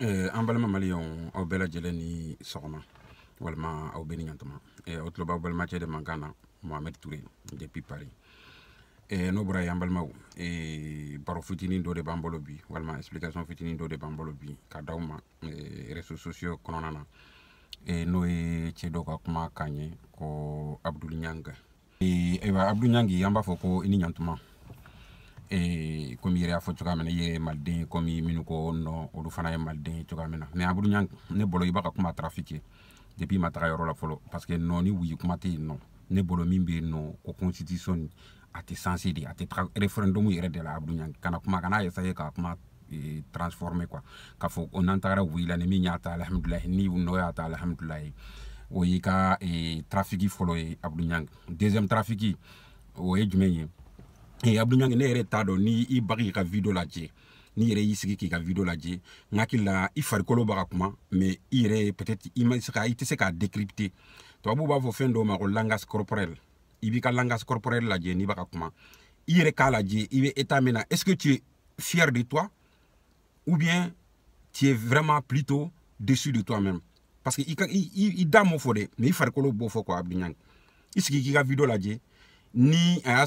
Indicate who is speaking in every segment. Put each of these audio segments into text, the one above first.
Speaker 1: Eh, an balima maliyɛnw aw bɛɛ lajɛlen ni sɔgɔma walima aw bɛ ni ɲantuma eh, aw tulo b'aw balimacɛ de mankan na mohamɛd ture depuis paris eh, n'o bɔra ye an balimaw baro fitinin dɔ de b'an bolo bi walima explication fitinin dɔ de b'an bolo bi ka d'aw ma réseaux sociaux kɔnɔna na n'o ye cɛ dɔ ka kuma kan ye ko abdul ɲang ayiwa abdul ɲangi an b'a fɔ ko i ni ɲantuma Eh, komi yɛrɛ y'a fɔ cogoya min na i ye maliden ye komi minnu ko nɔ olu fana ye maliden ye cogoya min na mais abudu ɲa ne bolo i b'a ka kuma trafik depuis ma taga yɔrɔ la fɔlɔ parce que nɔ ni wuyi kuma tɛ yen nɔ ne bolo min bɛ yen nɔ ko constitution a tɛ sensé de a tɛ taga référendum yɛrɛ de la abudu ɲa kana kuma kana essayer k'a kuma eh, transformer quoi k'a fɔ ko n'an tagara wuyi la ni min y'a ta alhamdulilahi ni nɔ y'a ta alhamdulilahi o y'i ka eh, trafiki fɔlɔ ye abudu ɲa deuxième trafiki o ye jumɛn ye Et Abdou Nyang ne yɛrɛ ni i bagi ka video lajɛ n'i yɛrɛ y'i k'i ka vidéo lajɛ n hakili la i far ko ka kuma mais i est peut-être i ma se ka i tɛ se décrypter Toi, b'a fɔ fɛn dɔw ma ko langage corporel i b'i ka langage corporel lajɛ n'i b'a kuma i yɛrɛ k'a est i est-ce que tu es fier de toi ou bien tu es vraiment plutôt déçu de toi-même parce que il, il, il i i da m'o fɔ dɛ mais i farikolo b'o fɔ quoi Abdou Nyang i k'i ka ni a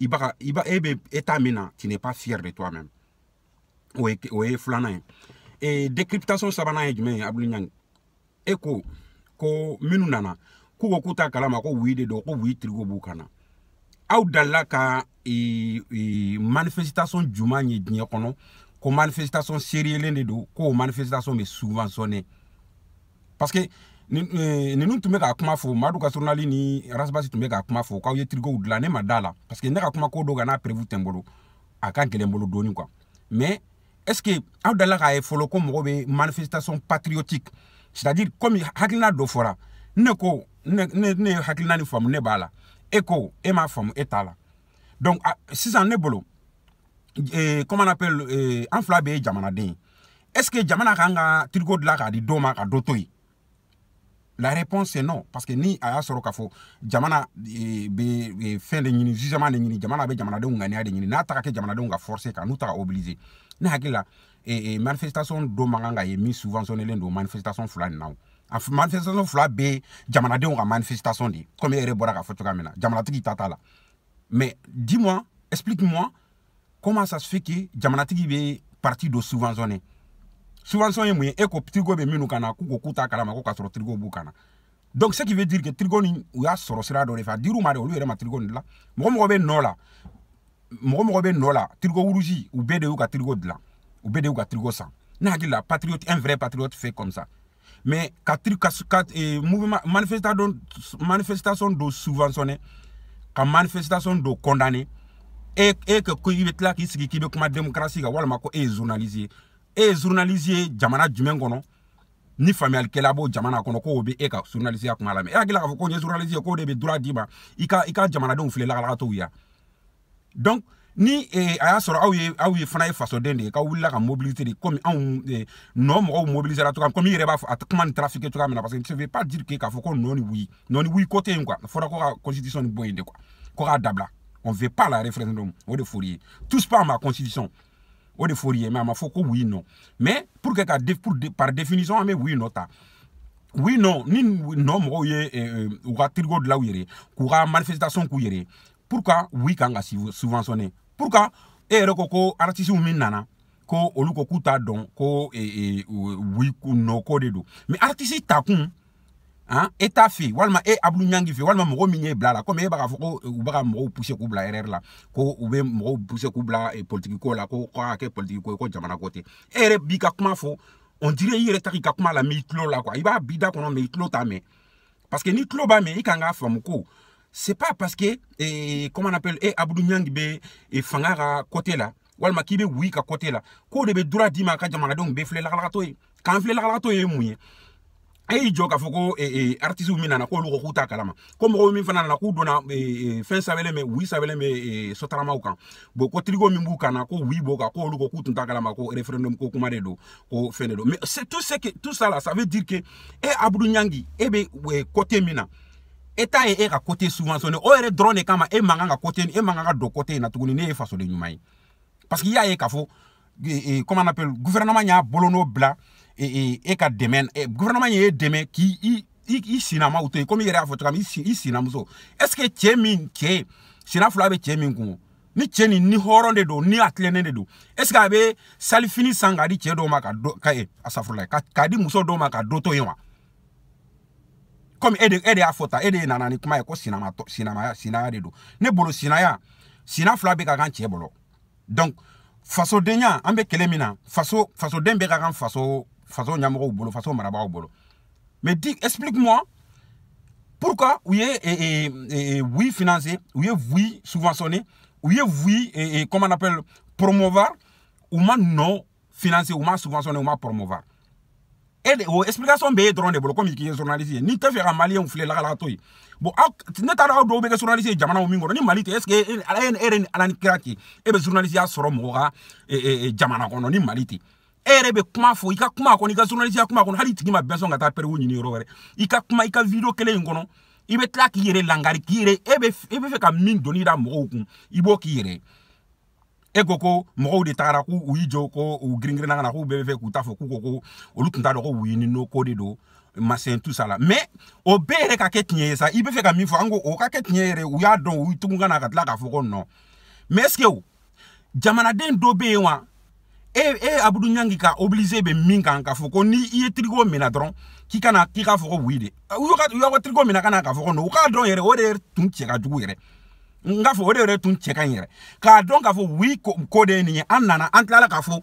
Speaker 1: Iba, Iba i b'a e tu n'es pas fier de toi même Oui, ouais Et et décryptation ça va jumɛn ye abulu ko ko nana k'u ko kalama ko wuyi de ko wuyi trigo manifestation du mani diɲɛ ko manifestation seriyelen de do ko manifestation manifestation souvent sonne parce que ninnu tun bɛ ka kuma fo madu ka surunali ni rasibasi tun bɛ ka kuma fo k'aw ye tirikow dilan ne ma da la parce que ne ka kuma ko dɔ kan n'a perewu tɛ n bolo a ka gɛlɛn bolo dɔɔni kuwa mais est ce que aw dala k'a ye fɔlɔ ko mɔgɔ bɛ manifestation patriotique c'est à dire comme hakilina dɔ fɔra ne ko ne ne ne ye hakilina nin faamu ne b'a la e ko e m'a faamu e t'a la donc a sisan ne bolo eh, comment on appelle eh, an fila bɛɛ ye jamanaden ye est ce que jamana kan ka tiriko dilan k'a di dɔ ma ka dɔ to yen. La réponse est non parce que ni à y'a sɔrɔ jamana eh, bɛ eh, fɛn de jugement de jamana bɛ Jamana ŋaniya de ɲini n'a ta ka Jamana jamanadenw forcé, forcer kan n'u ta ka obliger ne hakili la eh, manifestation dɔ est mis souvent sur les subventionné don manifestation fila Jamana manifestation fila manifestation de comme il yɛrɛ bɔra k'a fɔ cogoya min na la mais dis moi explique moi comment ça se fait que jamanatigi est parti de souvent zoné Souvent son mun ye e ko trigo bɛ minnu kana k'u ko k'u t'a kalama ko k'a sɔrɔ trigo b'u donc ce qui veut dire que trigo nin u y'a sɔrɔ sira dɔ de fɛ a dir'u ma de olu yɛrɛ ma trigo nin dilan mɔgɔ mɔgɔ bɛ nɔ la mɔgɔ trigo wurusi u de y'u ka trigo dilan u de y'u ka trigo san na hakili la patriote un vrai patriote fait comme ça mais ka tri ka ka mouvement manifestation manifestation souvent subventionné ka manifestation de condamné et et que ko i bɛ tila k'i sigi k'i bɛ ma démocratie wala walima ko e ye et journalisier jamana jumɛn ni faamuyalikɛla b'o jamana kono k'o les e ka journalistes et e hakili la ko k'o de bɛ dura donc ni eh, a y'a a aw a les journalistes fana ye fasoden de ka mobilité de comme en eh, parce que pas dire que k'a foko non oui non oui ko quoi ko constitution quoi ko on veut pas la référendum de Fourier. tous pas ma constitution o de fɔr'i mais mɛ ma fɔ ko oui non mais pour que ka pour de, par définition mais oui non ta oui non ni non mɔgɔw ye ou u ka tirigo dilan u yɛrɛ ye manifestation k'u pourquoi ye pour oui kan ka subventionner pour que e yɛrɛ ko ko nana ko olu ko k'u t'a dɔn ko eh, eh, oui ko non ko de mais artiste ta Hein? e t'a e abulu walma fɛ walima mɔgɔ min bla la e b'a fɔ ko u bɛ ka pousse ko k'u erreur la ko ou be mɔgɔw pousse ko bila et politique ko la ko k'a ke politique ko ko jamana ko tɛ eh, b'i ka kuma fo on dirait il est la mais i la quoi il va bida da kɔnɔ mais parce que n'i tulo b'a mɛn i kan k'a c'est pas parce que eh, comment on appelle e abudu ɲangi bɛ Fangara fanga côté la Walma k'i bɛ ka côté la k'o de be droit d'i ma a ka be fle la la ye k'an fle la la a e y'i jɔ k'a fɔ ko e, e, artisiw min nana k'olu ko k'u t'a kalama ko mɔgɔw min fana nana k'u donna fɛn sɛbɛlen bɛ wi sɛbɛlen bɛ sotaramaw kan bon ko tirigo min b'u kan na ko wi b'o kan k'olu ko k'u tun t'a kalama ko referendum ko kuma de don ko fɛn de don mais c'est tout ce que tout ça là ça veut dire que e abudu ɲangi e bɛ côté min na e t'a ye e ka côté subventionné o yɛre dɔrɔn de kama e man kan ka côté e man kan ka don côté in na tuguni ne ye fasoden ɲuman ye parce que i y'a ye k'a fɔ comment on appelle gouvernement y'a bolonɔ bila E, e, e ka dɛmɛ e, gouvernement ye dɛmɛ k'i i sinamaw to yen komi i yɛrɛ y'a fɔ cogoya min i sinamuso est ce que cɛ min cɛ sina fila bɛ cɛ min kun ni cɛ nin ni hɔrɔn de don ni a tilennen de don est ce que a bɛ salifini san k'a di cɛ dɔw ma ka dɔ ka ye asafurula k'a di muso dɔw ma ka dɔ to yen wa komi e de e de y'a fɔ tan e de nana ni kuma ye ko sinama sinamaya sinaya de don ne bolo sinaya sina fila bɛ ka kan cɛ bolo donc fasodenya an bɛ kɛlɛ min na faso fasoden bɛ ka kan faso faso ɲɛmɔgɔw bolo faso maraba bolo mais dis explique moi pourquoi oui ye oui financer u oui souvent u oui oui et comment on appelle promouvoir ou ma non financer u souvent subventionner ou ma promouvoir Et explication bɛ e de bolo komi k'i journaliste n'i te fɛ ka ou filɛ la to bon aw ne t'a dɔn aw que journaliste ye jamanaw min kɔrɔ ni mali est ce que e yɛrɛ ni ala ni kira tɛ e journaliste ya sɔrɔ mɔgɔ ka jamana kɔnɔ ni malite e yɛrɛ kuma fo ika kuma kɔnɔ ika ka journaliste kuma kɔnɔ hali i tigi ma bɛn sɔn ka taa pɛriw ɲini yɔrɔ kuma i video kelen in kɔnɔ i bɛ langari k'i yɛrɛ e bɛ ka min doni da mɔgɔw kun i b'o k'i yɛrɛ e de tagara k'u u y'i ko u giringirinna ka na k'u bɛɛ bɛ k'u ta k'u ko olu tun t'a ko u ni no ko de don masin tusa la mais o ka kɛ sa i bɛ ka min fɔ an o ka kɛ tiɲɛ u y'a dɔn u tugun ka na ka tila ko nɔ mais ce que jamanaden dɔ bɛ yen wa e, e abudu ɲangi ka obilize be min kan k'a fɔ ko ni i ye tirigo mina dɔrɔn k'i kana k'i k'a fɔ ko wui de euh, y'aw ka tirigo mina kana k'a fɔ ko no u k'a dɔn yɛrɛ o de tun cɛ ka jugu yɛrɛ n k'a fɔ o de yɛrɛ tun cɛ ka ɲi yɛrɛ k'a dɔn k'a fɔ wui ko de ye nin ye an nana an tilala k'a fɔ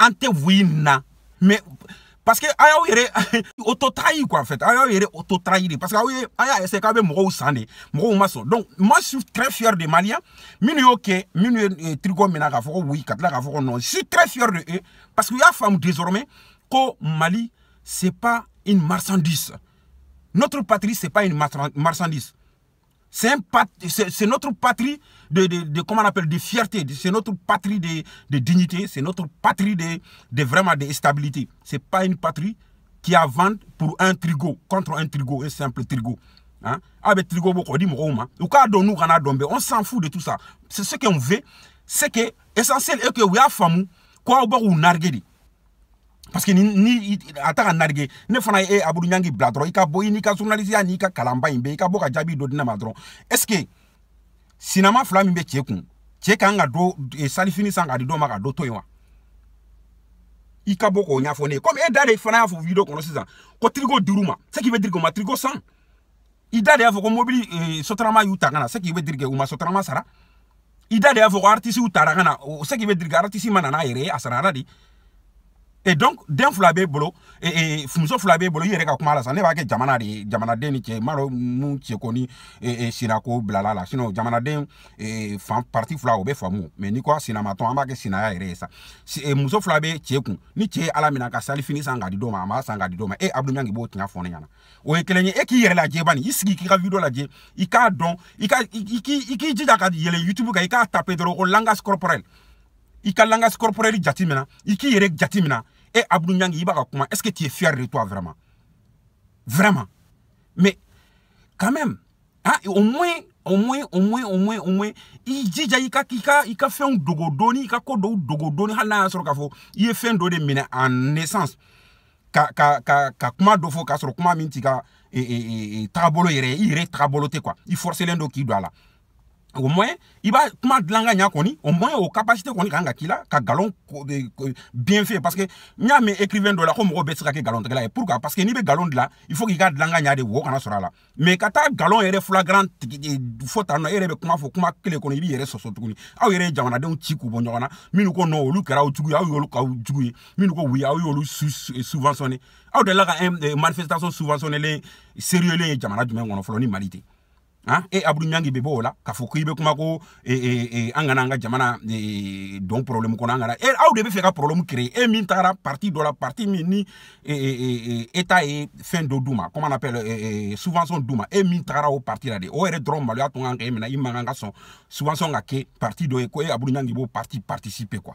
Speaker 1: an tɛ wui na mɛ parce que a ah, y'aw auto trahi quoi en fait ah, auto trahi parce que aw ah, c'est a même gros k'a bɛ mɔgɔw donc moi je suis très fier de malien minu OK minu trigo oui katla k'a non je suis très fier de eux parce que y a femmes désormais ko Mali c'est pas une marchandise notre patrie c'est pas une marchandise c'est notre patrie de, de, comment on appelle, de fierté, c'est notre patrie de, de dignité, c'est notre patrie de, de vraiment de stabilité. Ce n'est pas une patrie qui a vente pour un trigo, contre un trigo, un simple trigo. Hein? Ah, ben, oh, on s'en fout de tout ça. C'est ce qu'on veut. C'est que l'essentiel est que nous avons quoi ou narguer. parce que ni ni a ne fana e abudu ɲangi bila dɔrɔn i n'i ka journalisiya n'i ka kalanba in ka bɔ ka jaabi dɔ di est ce que sinama fila min bɛ cɛ kun do e, salifini san ka di dɔ ma ka dɔ to yen wa i ka bɔ e da fana y'a fɔ video kɔnɔ sisan ko tiriko duuru ma se k'i bɛ diriko ma tiriko san i da y'a fɔ ko mobili e, sotarama y'u ta ka na se k'i bɛ dirike u sara i da y'a fɔ ko artisiw tara ka na se k'i bɛ dirike artisi ma na n'a yɛrɛ ye e donc den fila b'e bolo e, e, muso fila bolo i yɛrɛ ka kuma la sa ne b'a kɛ jamana de ye jamanaden ni cɛ n b'a dɔn mun cɛko ni e, e, sinako bilala la sinɔ jamanaden e, fan parti fila o bɛ faamu mɛ n'i ko a sinamatɔn an b'a ni cɛ ala minɛ ka salifini san di dɔ ma a di dɔ e abudu miyanki b'o tiɲɛ fɔ ne o ye kelen e k'i yɛrɛ lajɛ bani i k'i ka video lajɛ i k'a dɔn i ka i k'i jija ka yɛlɛ youtube kan i k'a tape dɔrɔn o langage corporel i ka langage corporel jati mina i k'i yɛrɛ jati mina e eh, abudu ɲangi i b'a ka kuma est ce que tu es fier de toi vraiment vraiment mais quand même ah, au moins au moins au moins au moins au moins i jija i ka i ka fait un dogodoni dogo dɔɔni i ka ko dɔw dogo dɔɔni hali n'a fait sɔrɔ k'a fɔ en naissance ka ka ka ka comment dɔ fɔ k'a sɔrɔ kuma min t'i ka e, e, e, e tagabolo il i yɛrɛ quoi il forcelen do k'i don a au moins il va kuma dilan ka ɲa kɔni au moins o capacité koni kan ka ka galon bien fait parce que nya y'a écrivain de la comme mɔgɔ bɛɛ tɛ se ka kɛ pourquoi parce que n'i bɛ galon là il faut qu'il garde dilan de wo kana sɔrɔ mais kata galon est flagrant tigi fɔ tan nɔ e yɛrɛ comment faut comment que les kɔnɔ i b'i yɛrɛ sɔsɔ tuguni aw yɛrɛ ye jamanadenw ci k'u bɔ ɲɔgɔn na minnu ko non olu kɛra au au ye aw au k'aw jugu ye minnu ko oui aw y'olu subventionné aw delila ka manifestation subventionnelen sérieux les jamana du kɔnɔ on ni mali tɛ e abdu ɲangi be la k'a fɔ be kuma ko e, e, e, angana kana jamana e, don problème ko nangara e, au de problème créé e min tara parti do la parti mini et e, e, e, état ye fɛn on appelle e, e, douma d'u e min tara o parti la de o yɛrɛ dɔrɔn maloya tun kan mina i man kan parti do e ko e parti participer quoi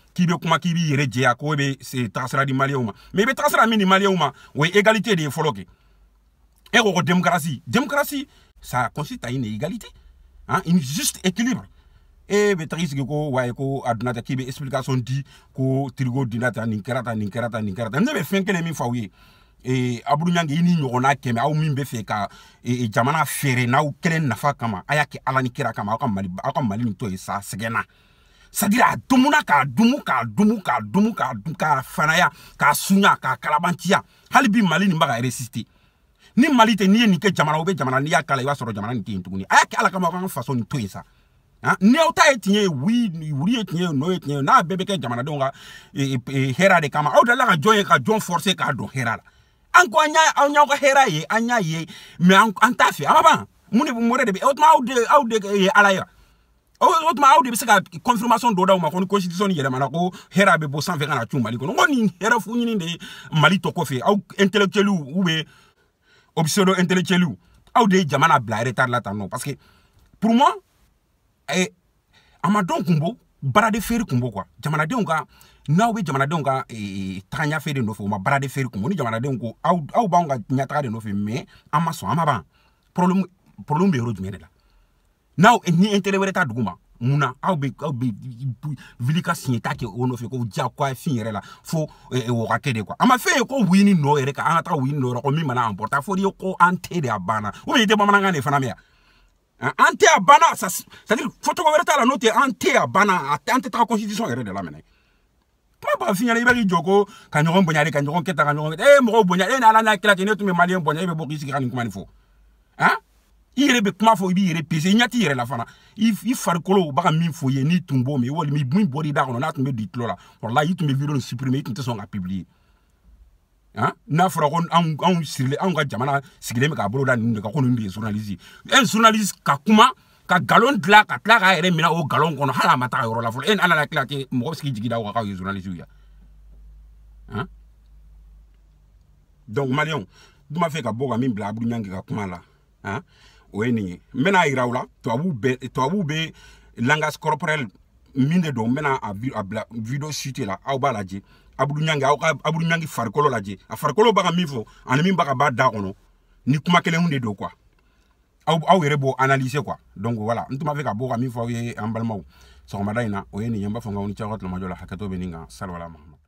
Speaker 1: k'i bɛ kuma k'i b'i yɛrɛ jɛya ko e bɛ tagasira di maliyɛnw ma mɛ i eh bɛ tagasira min di maliyɛnw ma o ye égalite ko eh, oh, ko oh, démocratie démocratie ça consiste à une égalité hein, une juste équilibre e bɛ taga i sigi ko wayi ko a dunna explication di ko tirigo dunna tan nin kɛra tan nin kɛra tan nin kɛra tan ne bɛ fɛn kelen min fɔ aw ye eh, abudu ɲange i ni ɲɔgɔnna ka nafa kama a y'a kira kama aw ka mali aw ka mali sadiri a dumuna k'a dumu k'a dumu k'a dumu k'a dun k'a fanaya k'a sunya k'a kalabantiya hali bi mali nin baga resiste ni mali tɛ n'i ye nin jamana o jamana n'i y'a k'a la jamana nin tɛ tuguni a ala kama k'an faso nin to yen ni aw ta ye tiɲɛ ye n'o ye tiɲɛ ye n'a bɛɛ bɛ kɛ jamanadenw ka e, e, e, de kama aw delila ka jɔn ka jɔn forcer k'a don hɛrɛ la an ko an ye an ye mɛ an t'a fɛ a ma ban de mun de bɛ de aw de ye ala o tuma aw de bɛ se ka confirmation dɔ d'aw ma ko ni constitution yɛlɛmana ko hɛrɛ bɛ bɔ sanfɛ ka na cun mali kɔnɔ n ko nin hɛrɛ fu ɲini de ye mali tɔ kɔfɛ aw intellectuel u bɛ obsceno intellectuel aw de ye jamana bila retard la tan nɔ parce que pour moi eh, a ma dɔn kun bo baaraden feere kun bo quoi jamanadenw ka n'aw bɛ jamanadenw ka ee, taga ɲɛfɛ de nɔfɛ u ma baaraden feere kun bo ni jamanadenw ko aw aw b'anw ka ɲɛtaga de nɔfɛ mais an ma sɔn an ma ban problème problème bɛ yɔrɔ jumɛn de la n'aw ni intérêt wɛrɛ t'a dugu ma au be, au be, vilika bɛ wuli ka siɲɛta ko ja e e, e, ko a ye fin yɛrɛ la fo wagati de kuwa a ma fɛn ye ko wuyi no ere, ka taa wuyi no nɔ ko mi mana an bɔta fo n'i ye ko an tɛ de a banna o bɛ tɛ bamanankan de fana mɛn yan an tɛ a banna sa sadi fɔ tɔgɔ wɛrɛ t'a la note, tɛ an tɛ ta banna an de la minɛ kuma b'a f'i ɲɛna i bɛ k'i jɔ ko ka ɲɔgɔn bonya de ka ɲɔgɔn kɛ tan ka e mɔgɔw bonya e ni ala n'a kira cɛ ne tun bɛ maliyɛn bonya e bɛ bɔ k'i sigi ka nin kuma nin yere yɛrɛ kuma fo b'i yere pese i ɲɛ la fana i farikolo o baga min fo ye n'i tun b'o min walima min bɔr'i da kɔnɔ n'a tun bɛ don i tulo la walahi i tun bɛ vidéo supprimer i tun tɛ sɔn publier hein n'a fro ko anw anw sirilen anw ga jamana sigilen me k'a bolo da ninnu de ko journaliste un journaliste ka kuma ka nkalon dilan ka tila k'a yɛrɛ minɛ o galon kono hali a yoro la fo en ala la tila tɛ mɔgɔ jigi da wa ka journaliste ya hein donc maliyɛnw duma fe ka boga ka min bila aburu ka kuma la hein o ye nin ye n bɛna yira u la tubabu bɛ tubabu bɛ langage corporel min de don n bɛna a bila video site la aw b'a lajɛ abudu ɲangi aw ka abudu ɲangi farikolo lajɛ a farikolo b'a ka min fɔ ani min b'a ka ba da kɔnɔ ni kuma kelenw de don quoi aw aw yɛrɛ b'o analyser quoi donc voilà n tun b'a fɛ ka bɔ ka min fɔ aw ye an balimaw sɔgɔmada in na o ye nin ye n b'a fɔ n ka aw ni ce aw ka tulomajɔ la hakɛto bɛ nin kan salawala mahamadu